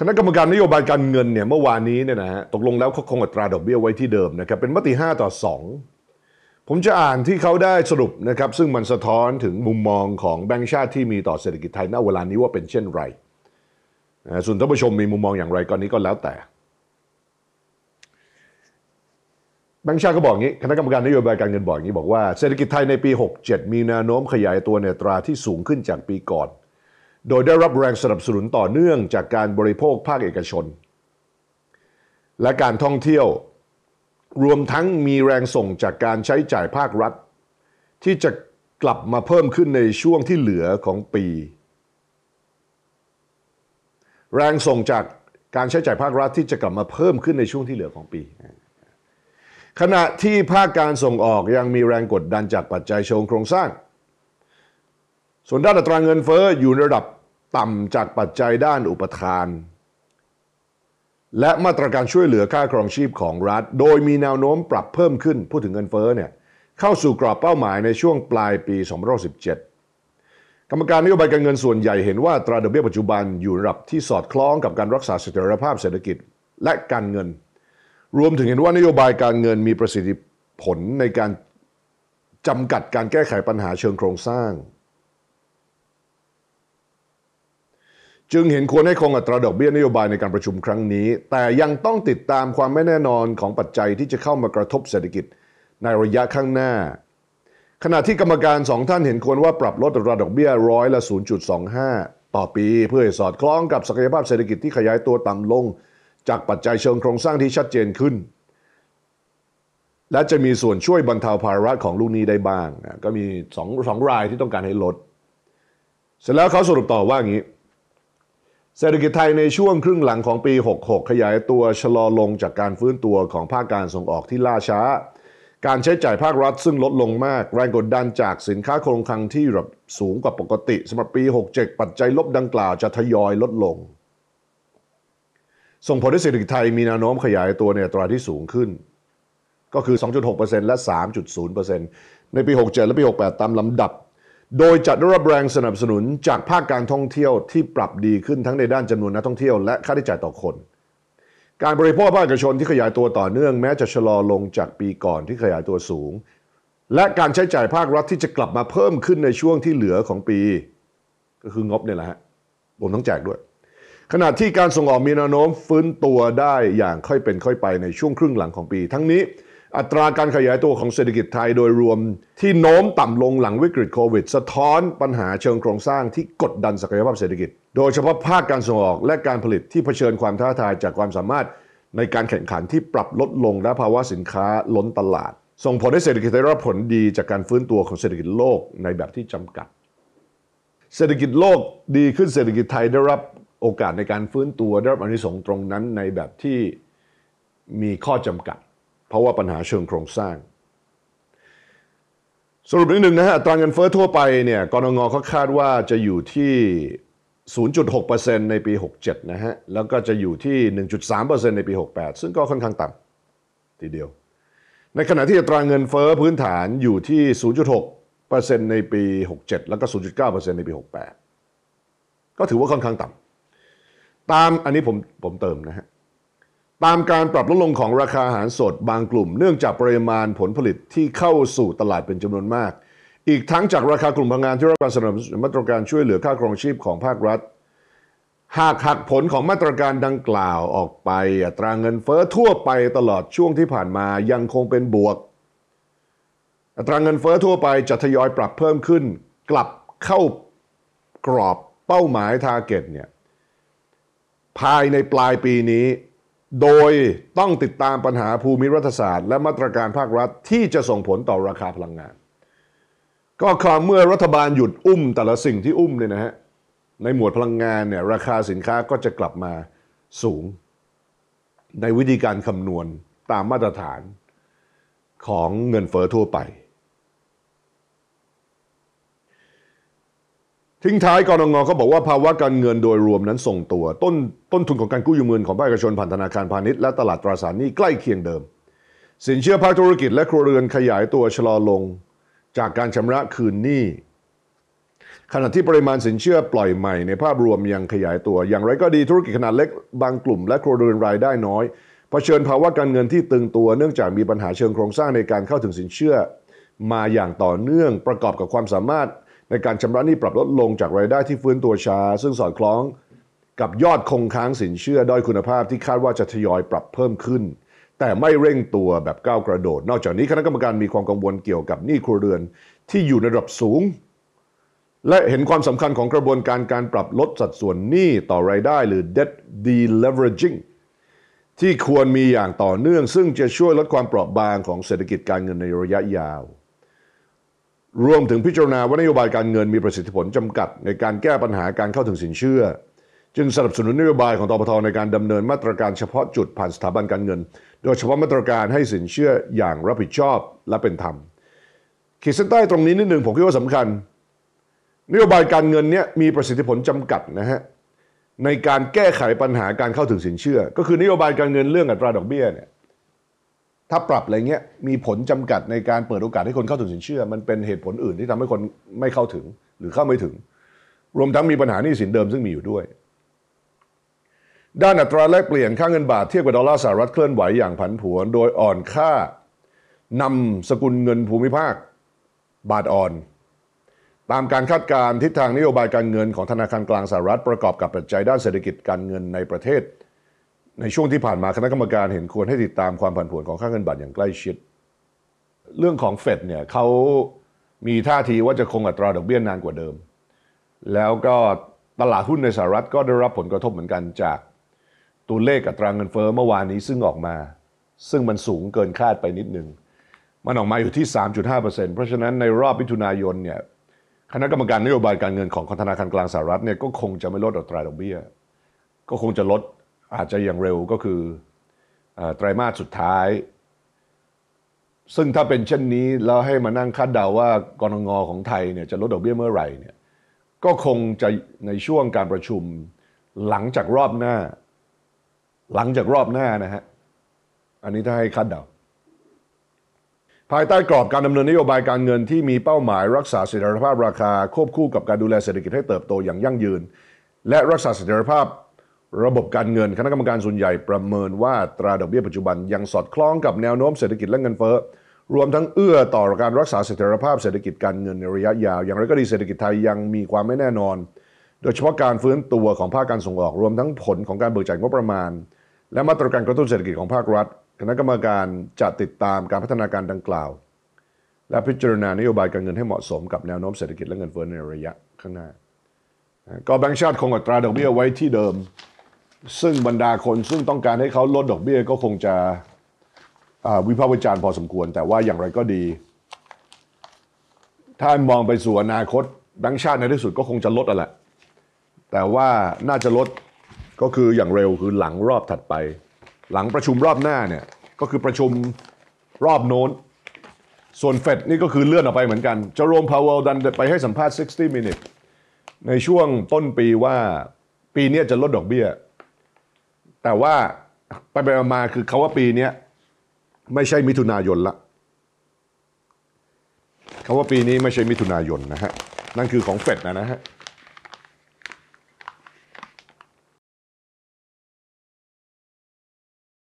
คณะกรรมการนโยบายการเงินเนี่ยเมื่อวานนี้เนี่ยนะฮะตกลงแล้วเขาคงอัตราดอกเบี้ยไว้ที่เดิมนะครับเป็นมติ 5 ต่อ 2 ผมจะอ่านที่เขาได้สรุปนะครับซึ่งมันสะท้อนถึงมุมมองของแบงก์ชาติที่มีต่อเศรษฐกิจไทยณเวลานี้ว่าเป็นเช่นไรส่วนท่านผู้ชมมีมุมมองอย่างไรก็นี้ก็แล้วแต่แบงค์ชาติก็บอกงี้ คณะกรรมการนโยบายการเงินบอกงี้บอกว่าเศรษฐกิจไทยในปี 67 มีแนวโน้มขยายตัวในตราที่สูงขึ้นจากปีก่อนโดยได้รับแรงสนับสนุนต่อเนื่องจากการบริโภคภาคเอกชน และการท่องเที่ยว รวมทั้งมีแรงส่งจากการใช้จ่ายภาครัฐ ที่จะกลับมาเพิ่มขึ้นในช่วงที่เหลือของปี แรงส่งจากการใช้จ่ายภาครัฐที่จะกลับมาเพิ่มขึ้นในช่วงที่เหลือของปี ขณะที่ภาคการส่งออกยังมีแรงกดดันจากปัจจัยเชิงโครงสร้าง ส่วนด้านอัตราเงินเฟอ้ออยู่ในระดับต่ำจากปัจจัยด้านอุปทาน และมาตรการช่วยเหลือค่าครองชีพของรัฐ โดยมีแนวโน้มปรับเพิ่มขึ้น พูดถึงเงินเฟ้อเนี่ยเข้าสู่กรอบเป้าหมายในช่วงปลายปี 2017 กรรมการนโยบายการเงินส่วนใหญ่เห็นว่าตราดอกเบี้ยปัจจุบันอยู่ระดับที่สอดคล้องกับการรักษาเสถียรภาพเศรษฐกิจและการเงิน รวมถึงเห็นว่านโยบายการเงินมีประสิทธิผลในการจำกัดการแก้ไขปัญหาเชิงโครงสร้างจึงเห็นควรให้คงอัตราดอกเบี้ยนโยบายในการประชุมครั้งนี้ แต่ยังต้องติดตามความไม่แน่นอนของปัจจัยที่จะเข้ามากระทบเศรษฐกิจในระยะข้างหน้า ขณะที่กรรมการสองท่านเห็นควรว่าปรับลดอัตราดอกเบี้ยร้อยละ 0.25 ต่อปี เพื่อสอดคล้องกับศักยภาพเศรษฐกิจที่ขยายตัวต่ำลง จากปัจจัยเชิงโครงสร้างที่ชัดเจนขึ้น และจะมีส่วนช่วยบรรเทาภาระของลูกหนี้ได้บ้าง ก็มีสองสองรายที่ต้องการให้ลด เสร็จแล้วเขาสรุปต่อว่าอย่างนี้เศรษฐกิจไทยในช่วงครึ่งหลังของปี 66 ขยายตัวชะลอลงจากการฟื้นตัวของภาคการส่งออกที่ล่าช้า การใช้จ่ายภาครัฐซึ่งลดลงมากแรงกดดันจากสินค้าคงคลังที่ระดับสูงกว่าปกติสำหรับปี 67 ปัจจัยลบดังกล่าวจะทยอยลดลง ส่งผลให้เศรษฐกิจไทยมีแนวโน้มขยายตัวในอัตราที่สูงขึ้น ก็คือ 2.6%และ3.0%ในปี 67และปี68ตามลำดับโดยจัดรับแรงสนับสนุนจากภาคการท่องเที่ยวที่ปรับดีขึ้นทั้งในด้านจำนวนนักท่องเที่ยวและค่าใช้จ่ายต่อคน การบริโภคภาคเอกชนที่ขยายตัวต่อเนื่องแม้จะชะลอลงจากปีก่อนที่ขยายตัวสูง และการใช้จ่ายภาครัฐที่จะกลับมาเพิ่มขึ้นในช่วงที่เหลือของปี ก็คืองบเนี่ยแหละฮะรวมทั้งแจกด้วย ขณะที่การส่งออกมีแนวโน้มฟื้นตัวได้อย่างค่อยเป็นค่อยไปในช่วงครึ่งหลังของปี ทั้งนี้อัตราการขยายตัวของเศรษฐกิจไทยโดยรวมที่โน้มต่ำลงหลังวิกฤตโควิด สะท้อนปัญหาเชิงโครงสร้างที่กดดันศักยภาพเศรษฐกิจ โดยเฉพาะภาคการส่งออกและการผลิตที่เผชิญความท้าทายจากความสามารถในการแข่งขันที่ปรับลดลงและภาวะสินค้าล้นตลาด ส่งผลให้เศรษฐกิจได้รับผลดีจากการฟื้นตัวของเศรษฐกิจโลกในแบบที่จำกัด เศรษฐกิจโลกดีขึ้นเศรษฐกิจไทยได้รับโอกาสในการฟื้นตัวได้รับอนิสงส์ตรงนั้นในแบบที่มีข้อจำกัดราะว่าปัญหาเชิงโครงสร้างสรุปนิดหนึ่งนะฮะตราเงินเฟอ้อทั่วไปเนี่ยกรงงเขาคาดว่าจะอยู่ที่ 0.6%ในปี 67 นะฮะแล้วก็จะอยู่ที่ 1.3%ในปี 68 ซึ่งก็ค่อนข้างต่ำทีเดียว ในขณะที่ตราเงินเฟอ้อพื้นฐานอยู่ที่ 0.6%ในปี 67 แล้วก็ 0.9%ในปี 68 ก็ถือว่าค่อนข้างต่ำตามอันนี้ผมผมเติมนะฮะตามการปรับลดลงของราคาอาหารสดบางกลุ่ม เนื่องจากปริมาณผลผลิตที่เข้าสู่ตลาดเป็นจำนวนมาก อีกทั้งจากราคากลุ่มพลังงานที่รับการสนับสนุนมาตรการช่วยเหลือค่าครองชีพของภาครัฐหากหักผลของมาตรการดังกล่าวออกไปตราเงินเฟอ้อทั่วไปตลอดช่วงที่ผ่านมายังคงเป็นบวกตราเงินเฟอ้อทั่วไปจะทยอยปรับเพิ่มขึ้น กลับเข้ากรอบเป้าหมายทาร์เก็ตเนี่ยภายในปลายปีนี้โดยต้องติดตามปัญหาภูมิรัฐศาสตร์ และมาตรการภาครัฐที่จะส่งผลต่อราคาพลังงาน ก็ความเมื่อรัฐบาลหยุดอุ้มแต่ละสิ่งที่อุ้มเนี่ยนะฮะในหมวดพลังงานเนี่ยราคาสินค้าก็จะกลับมาสูงในวิธีการคำนวณตามมาตรฐานของเงินเฟอ้อทั่วไปทิ้งท้ายกรงงเขาบอกว่าภาวะการเงินโดยรวมนั้นส่งตัว ต้นต้นทุนของการกู้ยืมเงินของภาคเอกชน ผ่านธนาคารพาณิชย์ และตลาดตราสารหนี้ใกล้เคียงเดิม สินเชื่อภาคธุรกิจและครัวเรือนขยายตัว ชะลอลงจากการชำระคืนหนี้ ขณะที่ปริมาณสินเชื่อปล่อยใหม่ในภาพรวมยังขยายตัว อย่างไรก็ดีธุรกิจขนาดเล็กบางกลุ่ม และครัวเรือนรายได้น้อยเผชิญภาวะการเงินที่ตึงตัวเนื่องจากมีปัญหาเชิงโครงสร้างในการเข้าถึงสินเชื่อมาอย่างต่อเนื่องประกอบกับความสามารถในการชำระหนี้ปรับลดลงจากรายได้ที่ฟื้นตัวช้าซึ่งสอดคล้องกับยอดคงค้างสินเชื่อด้อยคุณภาพที่คาดว่าจะทยอยปรับเพิ่มขึ้นแต่ไม่เร่งตัวแบบก้าวกระโดด นอกจากนี้คณะกรรมการมีความกังวลเกี่ยวกับหนี้ครัวเรือนที่อยู่ในระดับสูง และเห็นความสำคัญของกระบวนการการปรับลดสัดส่วนหนี้ต่อรายได้หรือ debt deleveraging ที่ควรมีอย่างต่อเนื่องซึ่งจะช่วยลดความเปราะบางของเศรษฐกิจการเงินในระยะยาวรวมถึงพิจารณาว่านโยบายการเงินมีประสิทธิผลจำกัด ในการแก้ปัญหาการเข้าถึงสินเชื่อ จึงสนับสนุนนโยบายของตปทในการดำเนินมาตรการเฉพาะจุดผ่านสถาบันการเงิน โดยเฉพาะมาตรการให้สินเชื่ออย่างรับผิดชอบและเป็นธรรมขีดเส้นใต้ตรงนี้นิดหนึ่งผมคิดว่าสำคัญนโยบายการเงินนี้มีประสิทธิผลจำกัดนะฮะในการแก้ไขปัญหาการเข้าถึงสินเชื่อ ก็คือนโยบายการเงินเรื่องอัตราดอกเบี้ยเนี่ยถ้าปรับอะไรเงี้ย มีผลจำกัดในการเปิดโอกาสให้คนเข้าถึงสินเชื่อ มันเป็นเหตุผลอื่นที่ทำให้คนไม่เข้าถึงหรือเข้าไม่ถึง รวมทั้งมีปัญหาหนี้สินเดิมซึ่งมีอยู่ด้วย ด้านอัตราแลกเปลี่ยนค่าเงินบาทเทียบกับดอลลาร์สหรัฐเคลื่อนไหวอย่างผันผวน โดยอ่อนค่านำสกุลเงินภูมิภาค บาทอ่อน ตามการคาดการณ์ทิศทางนโยบายการเงินของธนาคารกลางสหรัฐประกอบกับปัจจัยด้านเศรษฐกิจการเงินในประเทศในช่วงที่ผ่านมาคณะกรรมการเห็นควรให้ติดตามความผันผวนของค่าเงินบาทอย่างใกล้ชิด เรื่องของเฟดเนี่ยเขามีท่าทีว่าจะคงอัตราดอกเบี้ยนานกว่าเดิม แล้วก็ตลาดหุ้นในสหรัฐก็ได้รับผลกระทบเหมือนกันจากตัวเลขอัตราเงินเฟ้อเมื่อวานนี้ซึ่งออกมา ซึ่งมันสูงเกินคาดไปนิดนึงมันออกมาอยู่ที่ 3.5%เพราะฉะนั้นในรอบมิถุนายนเนี่ยคณะกรรมการนโยบายการเงินของธนาคารกลางสหรัฐเนี่ยก็คงจะไม่ลดอัตราดอกเบี้ย ก็คงจะลดอาจจะอย่างเร็วก็คือไตรามาสสุดท้าย ซึ่งถ้าเป็นเช่นนี้แล้วให้มานั่งคาดเดาว่ากรงงของไทยเนี่ยจะลดดอกเบี้ยเมื่อไหร่เนี่ยก็คงจะในช่วงการประชุมหลังจากรอบหน้า หลังจากรอบหน้านะฮะ อันนี้ถ้าให้คาดเดา ภายใต้กรอบการดำเนินนโยบายการเงินที่มีเป้าหมาย รักษาเสถียรภาพราคา ควบคู่กับการดูแลเศรษฐกิจให้เติบโตอย่างยั่งยืน และรักษาเสถียรภาพระบบการเงินคณะกรรมการส่วนใหญ่ประเมินว่าตราดอกเบี้ยปัจจุบันยังสอดคล้องกับแนวโน้มเศรษฐกิจและเงินเฟ้อ รวมทั้งเอื้อต่อการรักษาเสถียรภาพเศรษฐกิจการเงินในระยะยาวอย่างไรก็ดีเศรษฐกิจไทยยังมีความไม่แน่นอน โดยเฉพาะการฟื้นตัวของภาคการส่งออก รวมทั้งผลของการเบิกจ่ายงบประมาณ และมาตรการกระตุ้นเศรษฐกิจของภาครัฐ คณะกรรมการจะติดตามการพัฒนาการดังกล่าว และพิจารณานโยบายการเงินให้เหมาะสมกับแนวโน้มเศรษฐกิจและเงินเฟ้อในระยะข้างหน้าก็แบงก์ชาติคงอัตราดอกเบี้ยไว้ที่เดิมซึ่งบรรดาคนซึ่งต้องการให้เขาลดดอกเบี้ยก็คงจะวิพากษ์วิจารณ์พอสมควร แต่ว่าอย่างไรก็ดี ถ้ามองไปสู่อนาคตแบง์ชาติในที่สุดก็คงจะลดอ่ะแหละแต่ว่าน่าจะลดก็คืออย่างเร็วคือหลังรอบถัดไป หลังประชุมรอบหน้าเนี่ยก็คือประชุมรอบโน้นส่วนเฟดนี่ก็คือเลื่อนออกไปเหมือนกันจะโรมพาวเวลดันไปให้สัมภาษณ์ 60 m i n u t e ในช่วงต้นปีว่าปีนี้จะลดดอกเบี้ยแต่ว่า ไปไปมาคือเขาว่าปีนี้ไม่ใช่มิถุนายนละ เขาว่าปีนี้ไม่ใช่มิถุนายนนะฮะ นั่นคือของเฟดนะนะฮะ